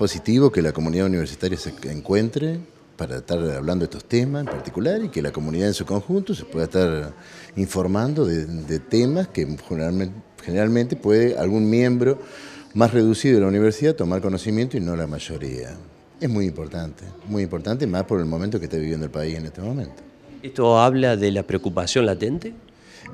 positivo que la comunidad universitaria se encuentre para estar hablando de estos temas en particular y que la comunidad en su conjunto se pueda estar informando de, temas que generalmente, generalmente puede algún miembro más reducido de la universidad tomar conocimiento y no la mayoría. Es muy importante, muy importante, más por el momento que está viviendo el país en este momento. ¿Esto habla de la preocupación latente?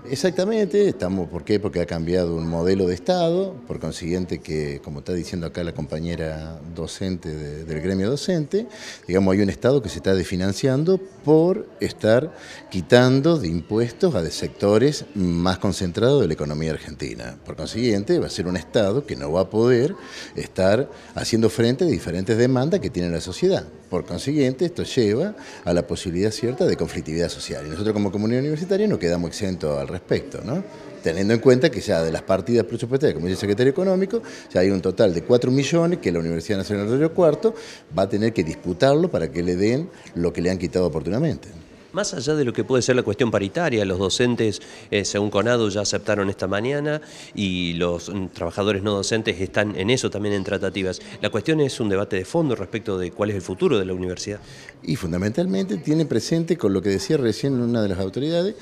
Exactamente, estamos, ¿por qué? Porque ha cambiado un modelo de Estado, por consiguiente que, como está diciendo acá la compañera docente del gremio docente, digamos, hay un Estado que se está desfinanciando por estar quitando de impuestos a de sectores más concentrados de la economía argentina. Por consiguiente, va a ser un Estado que no va a poder estar haciendo frente a diferentes demandas que tiene la sociedad. Por consiguiente, esto lleva a la posibilidad cierta de conflictividad social. Y nosotros como comunidad universitaria no quedamos exentos a respecto, ¿no? teniendo en cuenta que ya de las partidas presupuestarias, como dice el secretario económico, ya hay un total de 4 millones que la Universidad Nacional de Río Cuarto va a tener que disputarlo para que le den lo que le han quitado oportunamente. Más allá de lo que puede ser la cuestión paritaria, los docentes, eh, según Conado, ya aceptaron esta mañana y los mm, trabajadores no docentes están en eso también en tratativas. La cuestión es un debate de fondo respecto de cuál es el futuro de la universidad. Y fundamentalmente tiene presente, con lo que decía recién una de las autoridades,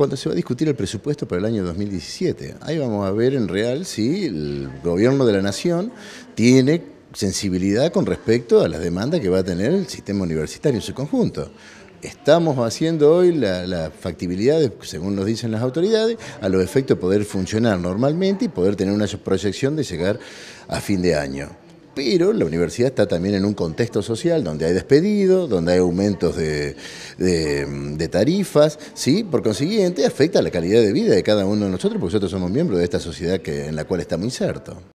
cuando se va a discutir el presupuesto para el año 2017. Ahí vamos a ver en real si el gobierno de la nación tiene sensibilidad con respecto a las demandas que va a tener el sistema universitario en su conjunto. Estamos haciendo hoy la, factibilidad, según nos dicen las autoridades, a los efectos de poder funcionar normalmente y poder tener una proyección de llegar a fin de año. Pero la universidad está también en un contexto social donde hay despedido, donde hay aumentos de, tarifas, ¿sí? Por consiguiente, afecta la calidad de vida de cada uno de nosotros, porque nosotros somos miembros de esta sociedad que, en la cual estamos insertos.